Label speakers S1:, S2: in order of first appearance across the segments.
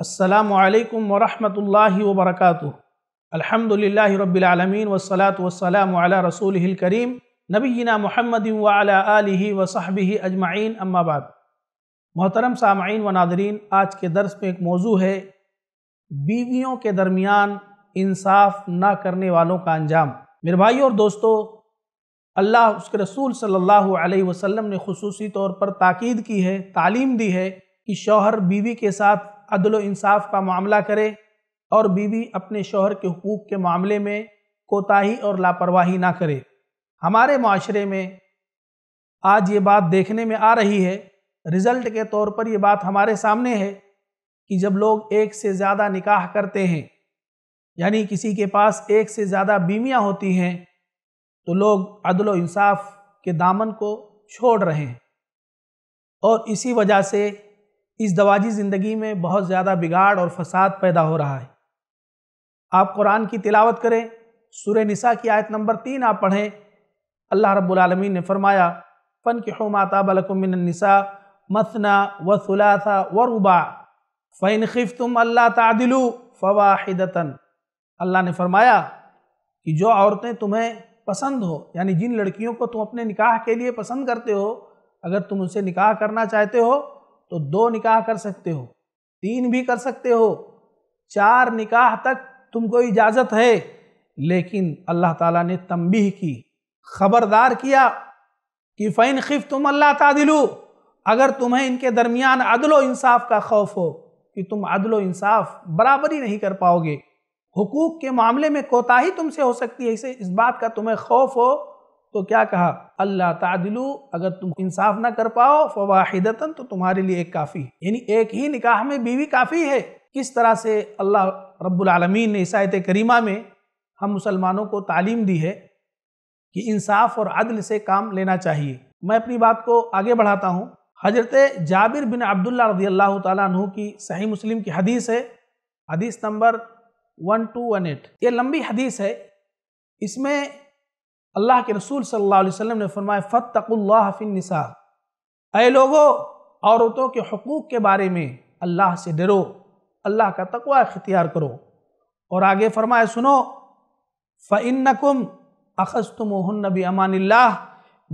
S1: असलकम वरहमल वबरक अलहमदिल्ला रबालमीन वसलात वसलाम रसूल करीम नबीना महमद वाली वसाहबी अजमाइन अम्माबाद मोहतरम सामीन व नादरीन आज के दर्स में एक मौजू है बीवियों के दरमियान इंसाफ ना करने वालों का अंजाम मेरे भाई और दोस्तों अल्लाह उसके रसूल सल्लल्लाहु अलैहि वसल्लम ने खसूसी तौर पर ताकीद की है तालीम दी है कि शौहर बीवी के साथ अदल इंसाफ का मामला करे और बीवी अपने शोहर के हकूक़ के मामले में कोताही और लापरवाही ना करे हमारे माशरे में आज ये बात देखने में आ रही है रिज़ल्ट के तौर पर ये बात हमारे सामने है कि जब लोग एक से ज़्यादा निकाह करते हैं यानी किसी के पास एक से ज़्यादा बीमियाँ होती हैं तो लोग अदल इंसाफ के दामन को छोड़ रहे हैं और इसी वजह से इस दवाजी ज़िंदगी में बहुत ज़्यादा बिगाड़ और फसाद पैदा हो रहा है आप कुरान की तिलावत करें सुर निसा की आयत नंबर तीन आप पढ़ें अल्लाह रब्बुल ने फरमाया फ़न के माता बलकुमिनसा मसना व सुलासा व रुबा फ़ैन खिफ तुम अल्लाह तादिलु फ़वाहिदतन अल्लाह ने फरमाया कि जो औरतें तुम्हें पसंद हो यानी जिन लड़कियों को तुम अपने निकाह के लिए पसंद करते हो अगर तुम उनसे निकाह करना चाहते हो तो दो निकाह कर सकते हो तीन भी कर सकते हो चार निकाह तक तुमको इजाज़त है लेकिन अल्लाह ताला ने तंबीह की खबरदार किया कि फ़ैन खिफ तुम अल्लाह तादिलू अगर तुम्हें इनके दरमियान अदलो इंसाफ का खौफ हो कि तुम अदलो इंसाफ बराबरी नहीं कर पाओगे हकूक़ के मामले में कोताही तुमसे हो सकती है इसे इस बात का तुम्हें खौफ हो तो क्या कहा अल्लाह तादिलू अगर तुम इंसाफ ना कर पाओ फवाहिदतन तो तुम्हारे लिए एक काफ़ी यानी एक ही निकाह में बीवी काफ़ी है किस तरह से अल्लाह रब्बुल ने इसायत करीमा में हम मुसलमानों को तालीम दी है कि इंसाफ और अदल से काम लेना चाहिए मैं अपनी बात को आगे बढ़ाता हूँ हजरत जाबिर बिन अब्दुल्ला रजी अल्लाह तु की सही मुस्लिम की हदीस है हदीस नंबर वन टू वन एट ये लंबी हदीस है इसमें अल्लाह के रसूल सल्लल्लाहु अलैहि वसल्लम ने फरमाया फ़तकुल्लाफिनसा अय लोगो औरतों के हकूक़ के बारे में अल्लाह से डरो अल्लाह का तकवा इख्तियार करो और आगे फरमाए सुनो फ़िन नकुम अखज़ तुम नबी अमान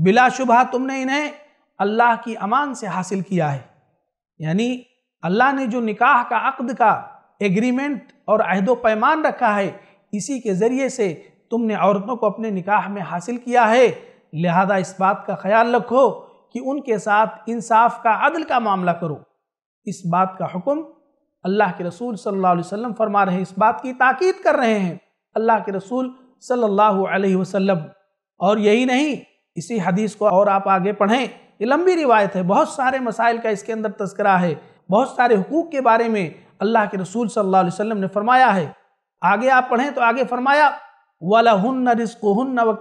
S1: बिलाशुबा तुमने इन्हें अल्लाह की अमान से हासिल किया है यानी अल्लाह ने जो निकाह का अक्द का एग्रीमेंट और अहदो पैमान रखा है इसी के ज़रिए से तुमने औरतों को अपने निकाह में हासिल किया है लिहाजा इस बात का ख्याल रखो कि उनके साथ इंसाफ का अदल का मामला करो इस बात का हुक्म अल्लाह के रसूल सल्लल्लाहु अलैहि वसल्लम फरमा रहे हैं इस बात की ताकीद कर रहे हैं अल्लाह के रसूल सल्लल्लाहु अलैहि वसल्लम और यही नहीं इसी हदीस को और आप आगे पढ़ें ये लंबी रिवायत है बहुत सारे मसाइल का इसके अंदर तस्करा है बहुत सारे हकूक़ के बारे में अल्लाह के रसूल सल्लल्लाहु अलैहि वसल्लम ने फरमाया है आगे आप पढ़ें तो आगे फरमाया वाला हन्न रिस्कुन्न व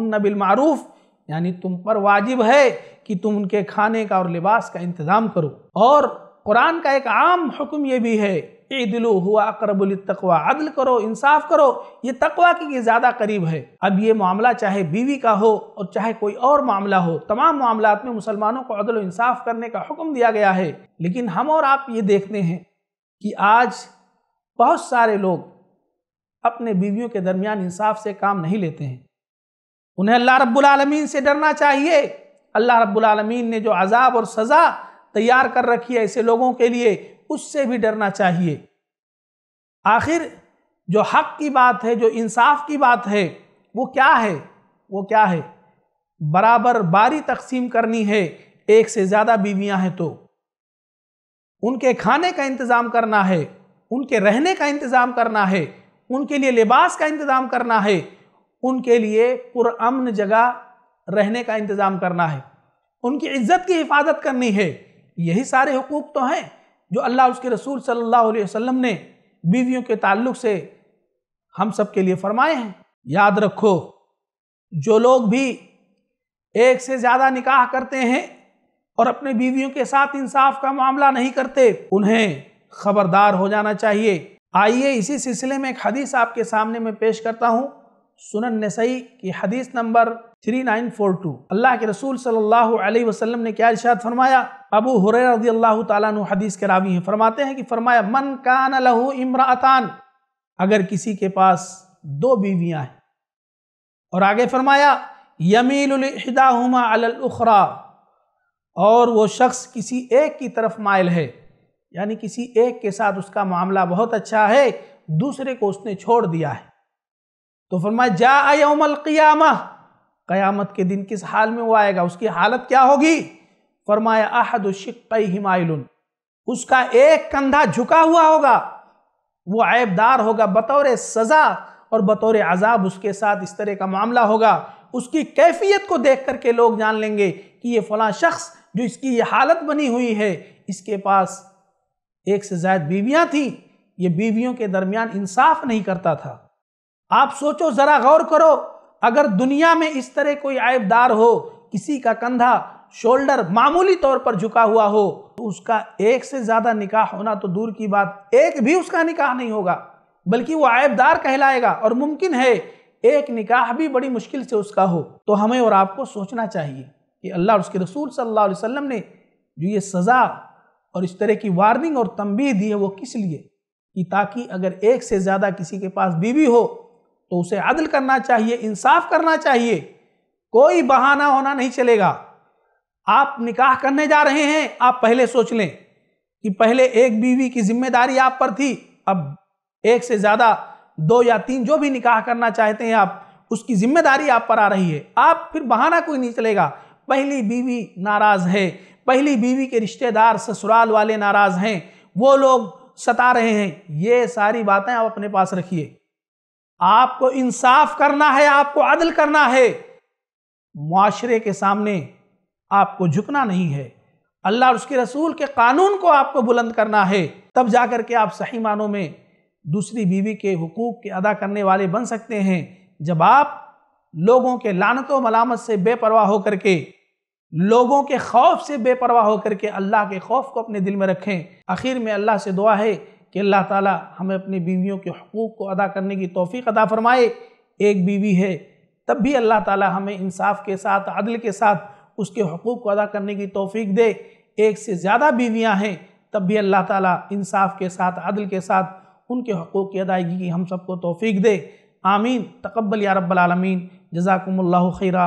S1: न बिलमारूफ यानी तुम पर वाजिब है कि तुम उनके खाने का और लिबास का इंतज़ाम करो और कुरान का एक आम हुक्म ये भी है ईदलो हुआ अकरबुल तकवा अदल करो इंसाफ करो ये तकवा के ज़्यादा करीब है अब ये मामला चाहे बीवी का हो और चाहे कोई और मामला हो तमाम मामला में मुसलमानों को अदल इंसाफ करने का हुक्म दिया गया है लेकिन हम और आप ये देखते हैं कि आज बहुत सारे लोग अपने बीवियों के दरमियान इंसाफ से काम नहीं लेते हैं उन्हें अल्लाह रब्बुल से डरना चाहिए अल्लाह रब्बुल ने जो अजाब और सज़ा तैयार कर रखी है ऐसे लोगों के लिए उससे भी डरना चाहिए आखिर जो हक की बात है जो इंसाफ की बात है वो क्या है वो क्या है बराबर बारी तकसीम करनी है एक से ज़्यादा बीवियाँ हैं तो उनके खाने का इंतज़ाम करना है उनके रहने का इंतज़ाम करना है उनके लिए लिबास का इंतज़ाम करना है उनके लिए पुरअमन जगह रहने का इंतज़ाम करना है उनकी इज्जत की हिफाजत करनी है यही सारे हकूक़ तो हैं जो अल्लाह उसके रसूल सल्लल्लाहु अलैहि वसल्लम ने बीवियों के ताल्लुक से हम सब के लिए फरमाए हैं याद रखो जो लोग भी एक से ज़्यादा निकाह करते हैं और अपने बीवियों के साथ इंसाफ का मामला नहीं करते उन्हें खबरदार हो जाना चाहिए आइए इसी सिलसिले में एक हदीस आपके सामने में पेश करता हूँ सुनन नसई की हदीस नंबर 3942 अल्लाह के रसूल सल्लल्लाहु अलैहि वसल्लम ने क्या इरशाद फरमाया अबू हुरैरा रजी अल्लाह हदीस के रावी हैं फरमाते हैं कि फरमाया मन कान लहू इमरातान अगर किसी के पास दो बीवियां हैं और आगे फरमाया यमीलदाहुमा अलखरा और वो शख्स किसी एक की तरफ मायल है यानी किसी एक के साथ उसका मामला बहुत अच्छा है दूसरे को उसने छोड़ दिया है तो फरमाए जा आयोमल क़यामत के दिन किस हाल में वो आएगा उसकी हालत क्या होगी फरमाया अहद शिक्कई हिमायलुन उसका एक कंधा झुका हुआ होगा वो ऐबदार होगा बतौर सज़ा और बतौर अजाब उसके साथ इस तरह का मामला होगा उसकी कैफियत को देख करके लोग जान लेंगे कि ये फला शख्स जो इसकी ये हालत बनी हुई है इसके पास एक से ज्यादा बीवियाँ थीं ये बीवियों के दरमियान इंसाफ नहीं करता था आप सोचो ज़रा गौर करो अगर दुनिया में इस तरह कोई आयबदार हो किसी का कंधा शोल्डर मामूली तौर पर झुका हुआ हो तो उसका एक से ज़्यादा निकाह होना तो दूर की बात एक भी उसका निकाह नहीं होगा बल्कि वो आयबदार कहलाएगा और मुमकिन है एक निकाह भी बड़ी मुश्किल से उसका हो तो हमें और आपको सोचना चाहिए कि अल्लाह और उसके रसूल सल्लल्लाहु अलैहि वसल्लम ने जो ये सज़ा और इस तरह की वार्निंग और तंबी दी है वो किस लिए कि ताकि अगर एक से ज़्यादा किसी के पास बीवी हो तो उसे अदल करना चाहिए इंसाफ करना चाहिए कोई बहाना होना नहीं चलेगा आप निकाह करने जा रहे हैं आप पहले सोच लें कि पहले एक बीवी की जिम्मेदारी आप पर थी अब एक से ज़्यादा दो या तीन जो भी निकाह करना चाहते हैं आप उसकी जिम्मेदारी आप पर आ रही है आप फिर बहाना कोई नहीं चलेगा पहली बीवी नाराज़ है पहली बीवी के रिश्तेदार ससुराल वाले नाराज़ हैं वो लोग सता रहे हैं ये सारी बातें आप अपने पास रखिए आपको इंसाफ करना है आपको अदल करना है माशरे के सामने आपको झुकना नहीं है अल्लाह और उसके रसूल के कानून को आपको बुलंद करना है तब जा कर के आप सही मानों में दूसरी बीवी के हकूक़ के अदा करने वाले बन सकते हैं जब आप लोगों के लानतों मलामत से बेपरवाह होकर के लोगों के खौफ से बेपरवाह होकर के अल्लाह के खौफ को अपने दिल में रखें आखिर में अल्लाह से दुआ है कि अल्लाह ताला हमें अपनी बीवियों के हकूक़ को अदा करने की तोफ़ी अदा फ़रमाए एक बीवी है तब भी अल्लाह ताला हमें इंसाफ के साथ अदल के साथ उसके हकूक़ को अदा करने की तोफ़ी दे एक से ज़्यादा बीवियाँ हैं तब भी अल्लाह ताला इंसाफ के साथ अदल के साथ उनके हकूक़ की अदायगी की हम सबको तोफ़ी दे आमीन तकबल या रब्बल आलमीन जजाकम्ला खीरा